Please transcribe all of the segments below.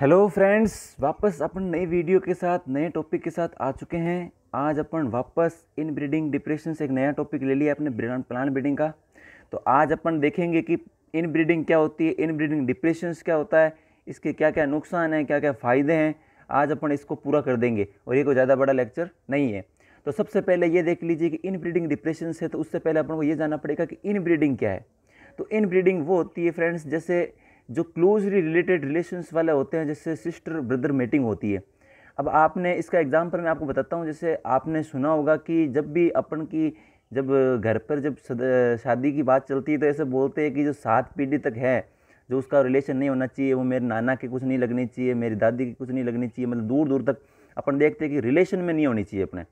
hello friends वापस अपन नई video के साथ नए टॉपिक के साथ आ चुके हैं आज अपन वापस इन ब्रीडिंग डिप्रेशन से एक नया टॉपिक ले लिया अपने प्लान ब्रीडिंग का तो आज अपन देखेंगे कि इन ब्रीडिंग क्या होती है इन ब्रीडिंग डिप्रेशन क्या होता है इसके क्या क्या नुकसान हैं क्या क्या फ़ायदे हैं आज अपन इसको पूरा कर देंगे और ये कोई ज़्यादा बड़ा लेक्चर नहीं है तो सबसे पहले ये देख लीजिए कि इन ब्रीडिंग डिप्रेशन है तो उससे पहले अपन को ये जानना पड़ेगा कि इन ब्रीडिंग क्या है तो इन ब्रीडिंग वो होती है फ्रेंड्स जैसे जो क्लोजली रिलेटेड रिलेशंस वाले होते हैं जैसे सिस्टर ब्रदर मीटिंग होती है अब आपने इसका एग्ज़ाम्पल मैं आपको बताता हूँ जैसे आपने सुना होगा कि जब भी अपन की जब घर पर जब शादी की बात चलती है तो ऐसे बोलते हैं कि जो सात पीढ़ी तक है जो उसका रिलेशन नहीं होना चाहिए वो मेरे नाना के कुछ नहीं लगनी चाहिए मेरी दादी की कुछ नहीं लगनी चाहिए मतलब दूर दूर तक अपन देखते हैं कि रिलेशन में नहीं होनी चाहिए अपने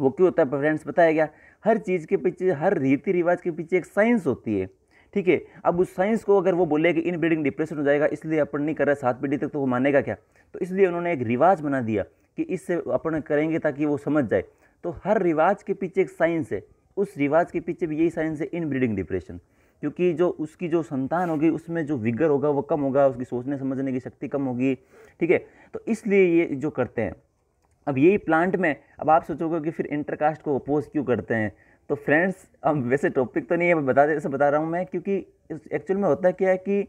वो क्यों होता है फ्रेंड्स बताया गया हर चीज़ के पीछे हर रीति रिवाज के पीछे एक साइंस होती है ठीक है अब उस साइंस को अगर वो बोले कि इन ब्रीडिंग डिप्रेशन हो जाएगा इसलिए अपन नहीं कर रहा सात पीढ़ी तक तो वो मानेगा क्या तो इसलिए उन्होंने एक रिवाज बना दिया कि इससे अपन करेंगे ताकि वो समझ जाए तो हर रिवाज के पीछे एक साइंस है उस रिवाज के पीछे भी यही साइंस है इन ब्रीडिंग डिप्रेशन क्योंकि जो उसकी जो संतान होगी उसमें जो विगर होगा वो कम होगा उसकी सोचने समझने की शक्ति कम होगी ठीक है तो इसलिए ये जो करते हैं अब यही प्लांट में अब आप सोचोगे कि फिर इंटरकास्ट को अपोज क्यों करते हैं तो फ्रेंड्स अब वैसे टॉपिक तो नहीं है बता ऐसे बता रहा हूँ मैं क्योंकि एक्चुअल में होता क्या है कि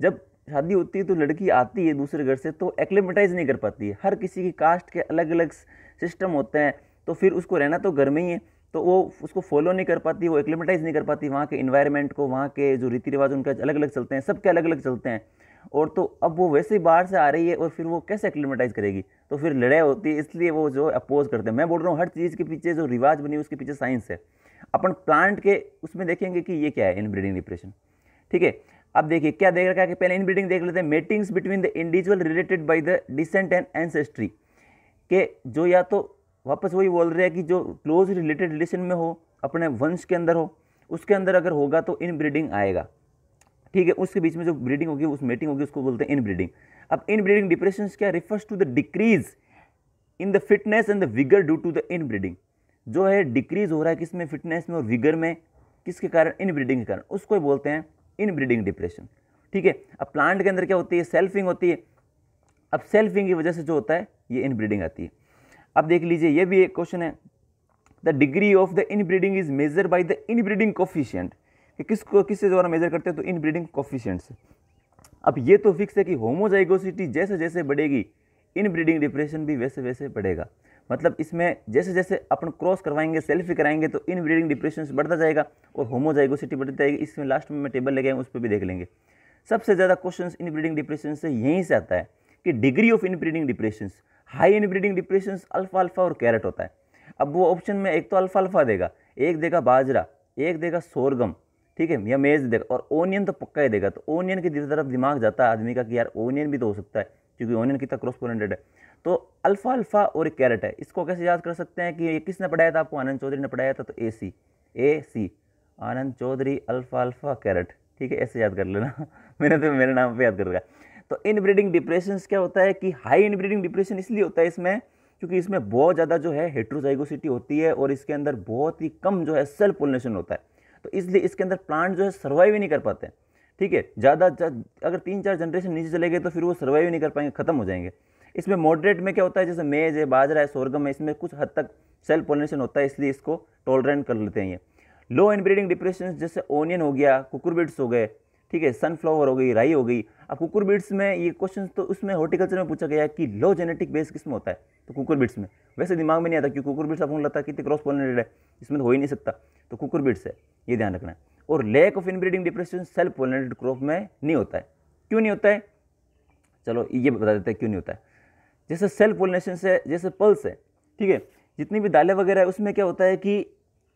जब शादी होती है तो लड़की आती है दूसरे घर से तो एक्लेमेटाइज नहीं कर पाती है हर किसी की कास्ट के अलग अलग सिस्टम होते हैं तो फिर उसको रहना तो घर में ही है तो वो उसको फॉलो नहीं कर पाती वो एक्लेमेटाइज नहीं कर पाती वहाँ के इन्वायरमेंट को वहाँ के जो रीति रिवाज उनके अलग अलग चलते हैं सबके अलग अलग चलते हैं और तो अब वो वैसे ही बाहर से आ रही है और फिर वो कैसे एक्लेमेटाइज करेगी तो फिर लड़ाई होती है इसलिए वो जो अपोज करते हैं मैं बोल रहा हूँ हर चीज़ के पीछे जो रिवाज बनी उसके पीछे साइंस है अपन प्लांट के उसमें देखेंगे कि ये क्या है इनब्रीडिंग डिप्रेशन ठीक है अब देखिए क्या देख रखा है कि पहले इनब्रीडिंग देख लेते हैं matings between the individual related by the descent and ancestry के जो या तो वापस वही बोल रहे हैं कि जो क्लोज रिलेटेड रिलेशन में हो अपने वंश के अंदर हो उसके अंदर अगर होगा तो इनब्रीडिंग आएगा ठीक है उसके बीच में जो ब्रीडिंग होगी उस मेटिंग होगी उसको बोलते हैं इनब्रीडिंग अब इनब्रीडिंग डिप्रेशन क्या refers to the decrease in the fitness and the vigour due to the inbreeding जो है डिक्रीज़ हो रहा है किस में फिटनेस में और विगर में किसके कारण इन ब्रीडिंग के कारण उसको बोलते हैं इन ब्रीडिंग डिप्रेशन ठीक है अब प्लांट के अंदर क्या होती है सेल्फिंग होती है अब सेल्फिंग की वजह से जो होता है ये इन ब्रीडिंग आती है अब देख लीजिए ये भी एक क्वेश्चन है the degree of the inbreeding is measure by the inbreeding coefficient कि किसको किससे द्वारा मेजर करते हैं तो इन ब्रीडिंग कोफिशियंट से अब ये तो फिक्स है कि होमोजाइगोसिटी जैसे जैसे बढ़ेगी इन ब्रीडिंग डिप्रेशन भी वैसे वैसे बढ़ेगा मतलब इसमें जैसे जैसे अपन क्रॉस करवाएंगे सेल्फी कराएंगे तो इन ब्रीडिंग डिप्रेशन बढ़ता जाएगा और होमोजाइगोसिटी बढ़ती जाएगी इसमें लास्ट में टेबल लगे उस पर भी देख लेंगे सबसे ज़्यादा क्वेश्चन इन ब्रीडिंग डिप्रेशन से यहीं से आता है कि degree of inbreeding depression high inbreeding depression alpha alpha और कैरेट होता है अब वो ऑप्शन में एक तो अल्फा अल्फा देगा एक देगा बाजरा एक देगा सोरगम ठीक है या मेज देगा और ओनियन तो पक्का ही देगा तो ओनियन की तरफ दिमाग जाता है आदमी का कि यार ओनियन भी तो हो सकता है क्योंकि ओनियन कितना क्रॉस पोरेंटेड है तो अल्फ़ा अल्फ़ा और एक कैरेट है इसको कैसे याद कर सकते हैं कि ये किसने पढ़ाया था आपको आनंद चौधरी ने पढ़ाया था तो A C A C Anand Chaudhary alpha alpha carrot ठीक है ऐसे याद कर लेना मैंने तो मेरे नाम पर याद कर रखा तो इन ब्रीडिंग डिप्रेशन क्या होता है कि हाई इन ब्रीडिंग डिप्रेशन इसलिए होता है इसमें क्योंकि इसमें बहुत ज़्यादा जो है हेट्रोजाइगोसिटी होती है और इसके अंदर बहुत ही कम जो है सेल्फ पोलिनेशन होता है तो इसलिए इसके अंदर प्लांट जो है सर्वाइव ही नहीं कर पाते ठीक है ज़्यादा अगर तीन चार जनरेशन नीचे चले गए तो फिर वो सर्वाइव ही नहीं कर पाएंगे ख़त्म हो जाएंगे इसमें मॉडरेट में क्या होता है जैसे मेज है बाजरा है सोरगम है इसमें कुछ हद तक सेल्फ पोलिनेशन होता है इसलिए इसको टॉलरेंट कर लेते हैं ये लो इनब्रीडिंग डिप्रेशन जैसे ओनियन हो गया कुकुरबिट्स हो गए ठीक है सनफ्लावर हो गई राई हो गई अब कुकुरबिट्स में ये क्वेश्चन तो उसमें हॉर्टिकल्चर में पूछा गया कि लो जेनेटिक बेस किस में होता है तो कुकुरबिट्स में वैसे दिमाग में नहीं आता क्योंकि कुकुरबिट्स आपको लगता है कितनी क्रॉस पोलिनेटेड है इसमें तो हो ही नहीं सकता तो कुकुरबिट्स है ये ध्यान रखना है और lack of inbreeding depression self pollinated crop में नहीं होता है क्यों नहीं होता है चलो ये बता देते हैं क्यों नहीं होता है जैसे सेल्फ पोलिनेशन से जैसे पल्स है ठीक है जितनी भी दालें वगैरह है उसमें क्या होता है कि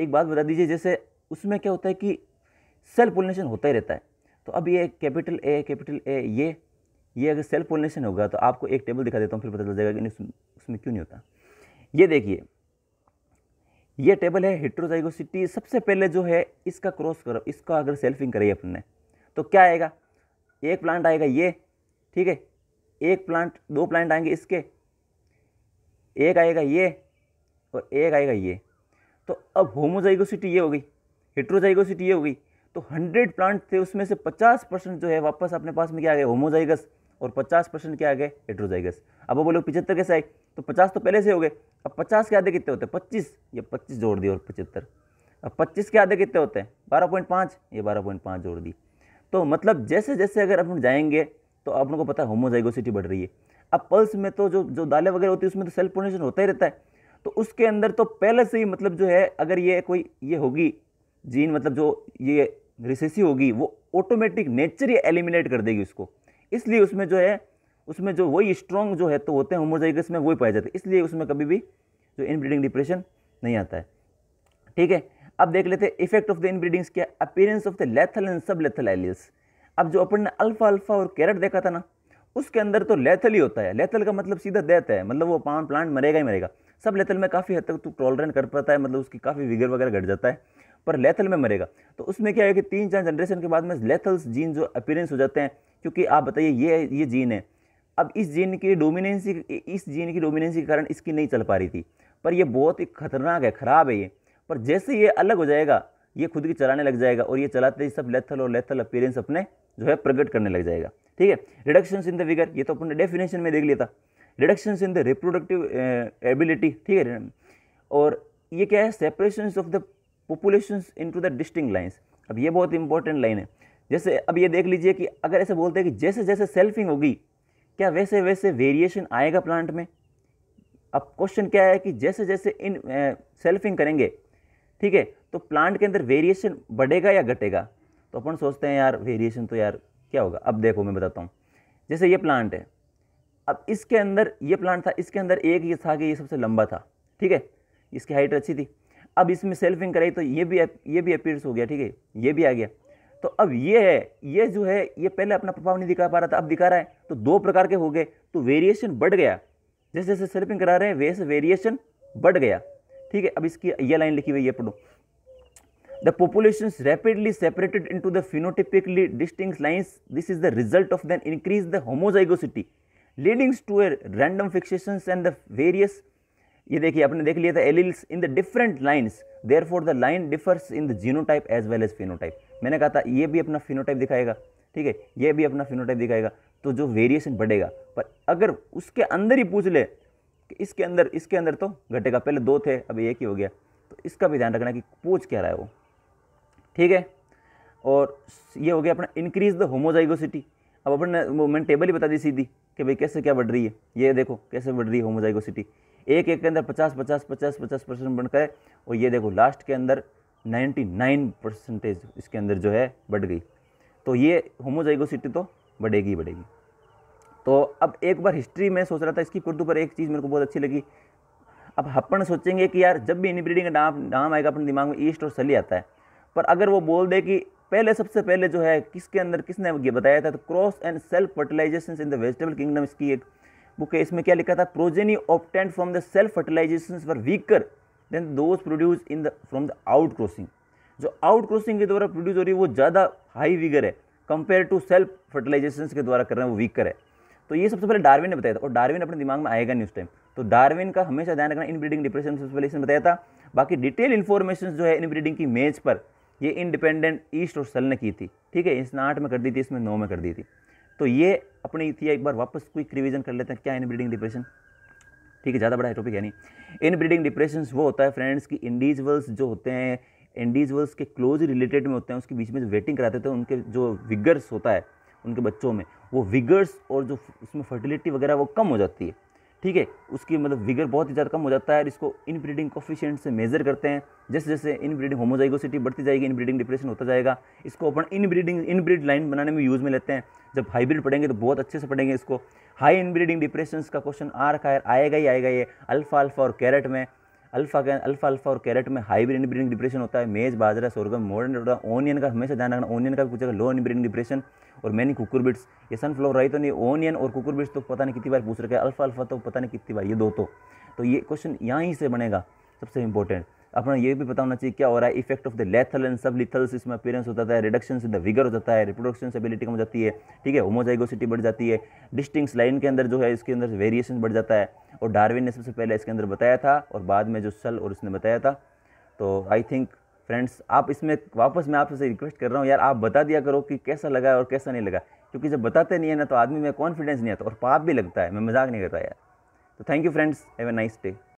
एक बात बता दीजिए जैसे उसमें क्या होता है कि सेल्फ पोलिनेशन होता ही रहता है तो अब ये कैपिटल ए कैपिटल ए ये ये अगर सेल्फ पोलिनेशन होगा तो आपको एक टेबल दिखा देता हूँ फिर पता चल जाएगा कि उसमें क्यों नहीं होता ये देखिए ये टेबल है हिट्रोजाइगोसिटी सबसे पहले जो है इसका क्रॉस करो इसका अगर सेल्फिंग करिए अपने तो क्या आएगा एक प्लांट आएगा ये ठीक है एक प्लांट दो प्लांट आएंगे इसके एक आएगा ये और एक आएगा ये तो अब होमोजाइगोसिटी ये हो गई हेट्रोजाइगोसिटी ये हो गई तो हंड्रेड प्लांट थे उसमें से पचास परसेंट जो है वापस अपने पास में क्या आ गया होमोजाइगस और पचास परसेंट क्या आ गए हेट्रोजाइगस अब वो बोलो पिछहत्तर कैसे आए तो पचास तो पहले से हो गए अब पचास के आधे कितने होते हैं पच्चीस ये पच्चीस जोड़ दिए और पचहत्तर अब पच्चीस के आधे कितने होते हैं बारह पॉइंट पाँच ये बारह पॉइंट पाँच जोड़ दी तो मतलब जैसे जैसे अगर अपन जाएंगे तो आप लोगों को पता है होमोजाइगोसिटी बढ़ रही है अब पल्स में तो जो जो दालें वगैरह होती है उसमें तो सेल्फ पोलिनेशन होता ही रहता है तो उसके अंदर तो पहले से ही मतलब जो है अगर ये कोई ये होगी जीन मतलब जो ये रिसेसी होगी वो ऑटोमेटिक नेचर ही एलिमिनेट कर देगी उसको इसलिए उसमें जो है उसमें जो वही स्ट्रॉन्ग जो है तो होते हैं होमोजाइगस में वही पाए जाते हैं इसलिए उसमें कभी भी जो इनब्रीडिंग डिप्रेशन नहीं आता है ठीक है अब देख लेते हैं इफेक्ट ऑफ द इनब्रीडिंग्स क्या appearance of the lethal and sub lethal alleles अब जो अपन ने अल्फ़ा अल्फ़ा और कैरेट देखा था ना उसके अंदर तो लेथल ही होता है लेथल का मतलब सीधा डेथ है मतलब वो पान प्लांट मरेगा ही मरेगा सब लेथल में काफ़ी हद तक तो टॉलरेंट कर पाता है मतलब उसकी काफ़ी विगर वगैरह घट जाता है पर लेथल में मरेगा तो उसमें क्या है कि तीन चार जनरेशन के बाद में लेथल्स जीन जो अपीरेंस हो जाते हैं क्योंकि आप बताइए ये ये जीन है अब इस जीन की डोमिनेंसी इस जीन की डोमिनेंसी के कारण इसकी नहीं चल पा रही थी पर यह बहुत ही खतरनाक है ख़राब है ये पर जैसे ये अलग हो जाएगा ये खुद की चलाने लग जाएगा और ये चलाते ही सब लेथल और लेथल अपीयरेंस अपने जो है प्रकट करने लग जाएगा ठीक है रिडक्शन इन द विगर ये तो अपने डेफिनेशन में देख लिया था reduction in the reproductive ability ठीक है और ये क्या है separation of the population into the distinct lines अब ये बहुत इंपॉर्टेंट लाइन है जैसे अब ये देख लीजिए कि अगर ऐसे बोलते हैं कि जैसे जैसे सेल्फिंग होगी क्या वैसे वैसे वेरिएशन आएगा प्लांट में अब क्वेश्चन क्या है कि जैसे जैसे इन सेल्फिंग करेंगे ठीक है तो प्लांट के अंदर वेरिएशन बढ़ेगा या घटेगा तो अपन सोचते हैं यार वेरिएशन तो यार क्या होगा अब देखो मैं बताता हूँ जैसे ये प्लांट है अब इसके अंदर ये प्लांट था इसके अंदर एक ये था कि ये सबसे लंबा था ठीक है इसकी हाइट अच्छी थी अब इसमें सेल्फिंग कराई तो ये भी ये भी अपीयर्स हो गया ठीक है ये भी आ गया तो अब ये है ये जो है ये पहले अपना प्रभाव नहीं दिखा पा रहा था अब दिखा रहा है तो दो प्रकार के हो गए तो वेरिएशन बढ़ गया जैसे जैसे सेल्फिंग करा रहे हैं वैसे वेरिएशन बढ़ गया ठीक है अब इसकी ये लाइन लिखी हुई है पढ़ो the population rapidly separated into the phenotypically distinct lines this is the result of than increase the homozygosity leadings to air random fixation and the various ये देखिए आपने देख लिया था alleles in the different lines therefore the line differs in the genotype as well as phenotype मैंने कहा था ये भी अपना फिनोटाइप दिखाएगा ठीक है ये भी अपना फिनोटाइप दिखाएगा तो जो वेरिएशन बढ़ेगा पर अगर उसके अंदर ही पूछ ले कि इसके अंदर इसके अंदर तो घटेगा पहले दो थे अब एक ही हो गया तो इसका भी ध्यान रखना कि पूछ क्या रहा है वो ठीक है और ये हो गया अपना इंक्रीज द होमोजाइगोसिटी अब अपने वो मैंने टेबल ही बता दी सीधी कि भाई कैसे क्या बढ़ रही है ये देखो कैसे बढ़ रही है होमोजाइगोसिटी एक एक के अंदर पचास पचास पचास पचास परसेंट बढ़कर है और ये देखो लास्ट के अंदर नाइन्टी नाइन परसेंटेज इसके अंदर जो है बढ़ गई तो ये होमोजाइगोसिटी तो बढ़ेगी बढ़ेगी तो अब एक बार हिस्ट्री में सोच रहा था इसकी उर्दू पर एक चीज़ मेरे को बहुत अच्छी लगी अब हप्पन सोचेंगे कि यार जब भी इनब्रीडिंग का नाम नाम आएगा अपने दिमाग में ईस्ट और सली आता है पर अगर वो बोल दे कि पहले सबसे पहले जो है किसके अंदर किसने ये बताया था तो cross and self fertilization in the vegetable kingdom इसकी एक बुक है इसमें क्या लिखा था progeny obtained from the self fertilization for weaker than those produce in the from the outcrossing जो आउट क्रॉसिंग के द्वारा प्रोड्यूस हो रही है वो ज़्यादा हाई वीगर है कंपेयर टू सेल्फ फर्टिलाइजेशन के द्वारा कर रहे हैं वो वीकर है तो ये सबसे पहले डार्विन ने बताया था और डार्विन अपने दिमाग में आएगा नहीं उस टाइम तो डार्विन का हमेशा ध्यान रखना इनब्रीडिंग डिप्रेशन सबसे पहले इसने बताया था बाकी डिटेल इन्फॉर्मेशन जो है इनब्रीडिंग की मेज पर ये इंडिपेंडेंट ईस्ट और सल ने की थी ठीक है इसने आठ में कर दी थी इसमें नौ में कर दी थी तो ये अपनी थी एक बार वापस क्विक रिविजन कर लेते हैं क्या इनब्रीडिंग डिप्रेशन ठीक है ज़्यादा बड़ा टॉपिक है नहीं इनब्रीडिंग डिप्रेशन वो होता है फ्रेंड्स की इंडिविजुअल्स जो होते हैं इंडिविजुअल्स के क्लोज रिलेटेड में होते हैं उसके बीच में जो वेटिंग कराते थे उनके जो विगर्स होता है उनके बच्चों में वो विगर्स और जो उसमें फर्टिलिटी वगैरह वो कम हो जाती है ठीक है उसकी मतलब विगर बहुत ही ज़्यादा कम हो जाता है और इसको इन ब्रीडिंग कोफिशियंट से मेजर करते हैं जैसे जैसे इन ब्रीडिंग होमोजाइगोसिटी बढ़ती जाएगी इन ब्रीडिंग डिप्रेशन होता जाएगा इसको अपन inbreeding inbreed line बनाने में यूज़ में लेते हैं जब हाइब्रिड पढ़ेंगे तो बहुत अच्छे से पढ़ेंगे इसको हाई इन ब्रीडिंग डिप्रेशन का क्वेश्चन आ रखा है आएगा ही आएगा ये अल्फा अल्फा और कैरेट में अल्फा के अल्फा अल्फा और कैरेट में हाइब्रिड इनब्रीडिंग डिप्रेशन होता है मेज बाजरा सोरगम मॉडर्न ओनियन का हमेशा ध्यान रखना ओनियन का पूछेगा लो इनब्रीडिंग डिप्रेशन और मैनी कुकर बीट्स ये सनफ्लावर रही तो नहीं ओनियन और कुकर बिट्स तो पता नहीं कितनी बार पूछ रखा है अल्फा अल्फा तो पता नहीं कितनी बार ये दो तो, तो ये क्वेश्चन यहाँ ही से बनेगा सबसे इंपॉर्टेंट अपना ये भी पता होना चाहिए क्या हो रहा है effect of the lethal and sub lethals इसमें अपीयरेंस होता है रिडक्शन इन द विगर हो जाता है रिप्रोडक्शन एबिलिटी कम हो जाती है ठीक है होमोजाइगोसिटी बढ़ जाती है डिस्टिंग्स लाइन के अंदर जो है इसके अंदर वेरिएशन बढ़ जाता है और डार्विन ने सबसे पहले इसके अंदर बताया था और बाद में जो सल और उसने बताया था तो आई थिंक फ्रेंड्स आप इसमें वापस मैं आपसे रिक्वेस्ट कर रहा हूँ यार आप बता दिया करो कि कैसा लगा और कैसा नहीं लगा क्योंकि जब बताते नहीं है ना तो आदमी में कॉन्फिडेंस नहीं आता और पाप भी लगता है मैं मजाक नहीं कर रहा यार तो thank you friends have a nice day